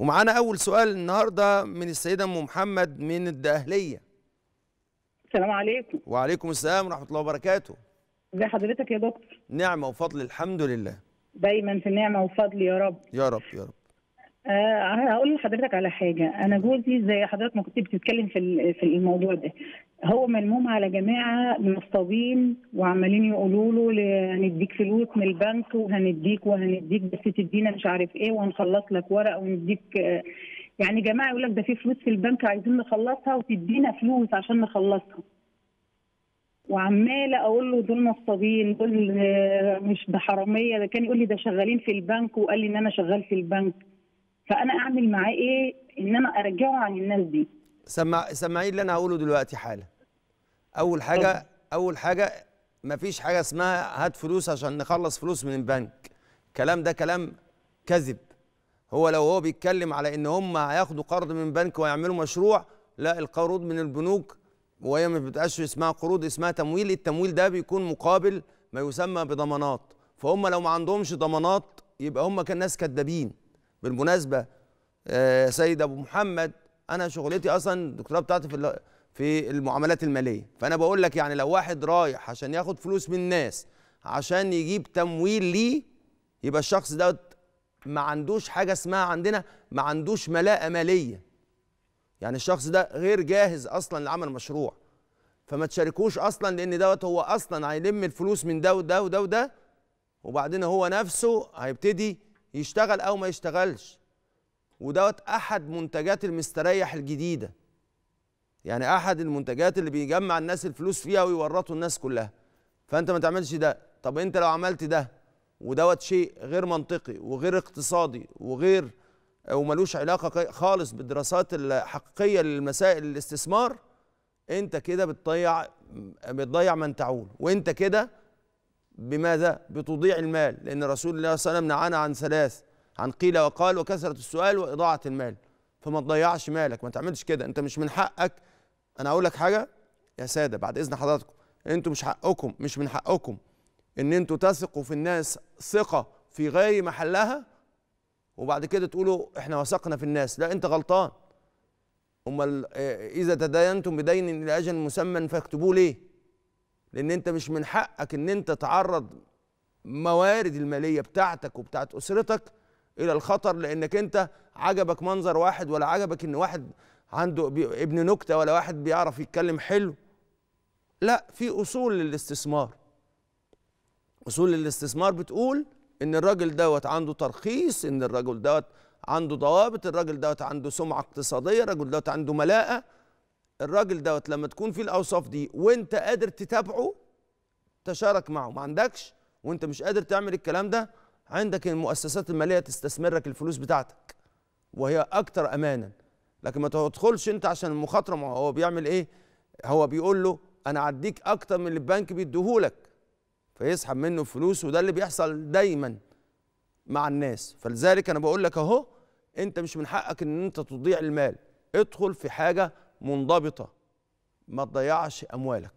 ومعانا اول سؤال النهارده من السيده ام محمد من الدقهليه السلام عليكم وعليكم السلام ورحمه الله وبركاته ازي حضرتك يا دكتور نعمه وفضل الحمد لله دايما في نعمه وفضل يا رب يا رب يا رب أه هقول لحضرتك على حاجه انا جوزي زي حضرتك ما كنت بتتكلم في في الموضوع ده هو ملموم على جماعه نصابين وعمالين يقولوا له هنديك فلوس من البنك وهنديك وهنديك بس تدينا مش عارف ايه وهنخلص لك ورقة ونديك آه يعني جماعه يقول لك ده في فلوس في البنك عايزين نخلصها وتدينا فلوس عشان نخلصها وعماله اقول له دول نصابين دول آه، مش ده حراميه ده كان يقول لي ده شغالين في البنك وقال لي ان انا شغال في البنك فانا اعمل معاه ايه ان انا ارجعه عن الناس دي سمع سمعي اللي انا هقوله دلوقتي حالا اول حاجه طب. اول حاجه مفيش حاجه اسمها هات فلوس عشان نخلص فلوس من البنك الكلام ده كلام كذب هو لو هو بيتكلم على ان هم هياخدوا قرض من بنك ويعملوا مشروع لا القروض من البنوك وهي ما بتبقاش اسمها قروض اسمها تمويل التمويل ده بيكون مقابل ما يسمى بضمانات فهم لو ما عندهمش ضمانات يبقى هم كان ناس كدابين بالمناسبه يا آه، سيد ابو محمد انا شغلتي اصلا الدكتوراه بتاعتي في في المعاملات الماليه فانا بقول لك يعني لو واحد رايح عشان ياخد فلوس من الناس عشان يجيب تمويل ليه يبقى الشخص ده ما عندوش حاجه اسمها عندنا ما عندوش ملاءه ماليه يعني الشخص ده غير جاهز اصلا لعمل مشروع فما تشاركوش اصلا لان دوت هو اصلا هيلم الفلوس من ده وده وده وده وبعدين هو نفسه هيبتدي يشتغل او ما يشتغلش ودوت احد منتجات المستريح الجديده يعني احد المنتجات اللي بيجمع الناس الفلوس فيها ويورطوا الناس كلها فانت ما تعملش ده طب انت لو عملت ده ودوت شيء غير منطقي وغير اقتصادي وغير وملوش علاقه خالص بالدراسات الحقيقيه للمسائل الاستثمار انت كده بتضيع بتضيع من تعول وانت كده بماذا؟ بتضيع المال لأن رسول الله صلى الله عليه وسلم نعانا عن ثلاث عن قيل وقال وكثرة السؤال وإضاعة المال فما تضيعش مالك ما تعملش كده أنت مش من حقك أنا أقول لك حاجة يا سادة بعد إذن حضراتكم أنتوا مش حقكم مش من حقكم إن أنتوا تثقوا في الناس ثقة في غير محلها وبعد كده تقولوا إحنا وثقنا في الناس لا أنت غلطان أمال آه، إذا تداينتم بدين إلى أجل مسمى فاكتبوه ليه؟ لان انت مش من حقك ان انت تعرض موارد الماليه بتاعتك وبتاعت اسرتك الى الخطر لانك انت عجبك منظر واحد ولا عجبك ان واحد عنده ابن نكته ولا واحد بيعرف يتكلم حلو لا في اصول للاستثمار اصول الاستثمار بتقول ان الراجل دوت عنده ترخيص ان الراجل دوت عنده ضوابط الراجل دوت عنده سمعه اقتصاديه الراجل دوت عنده ملاءه الراجل دوت لما تكون فيه الاوصاف دي وانت قادر تتابعه تشارك معه ما عندكش وانت مش قادر تعمل الكلام ده عندك المؤسسات الماليه تستثمرك الفلوس بتاعتك وهي اكتر امانا لكن ما تدخلش انت عشان المخاطره هو بيعمل ايه هو بيقول له انا عديك اكتر من اللي البنك بيديهولك فيسحب منه فلوس وده اللي بيحصل دايما مع الناس فلذلك انا بقول لك اهو انت مش من حقك ان انت تضيع المال ادخل في حاجه منضبطه ما تضيعش اموالك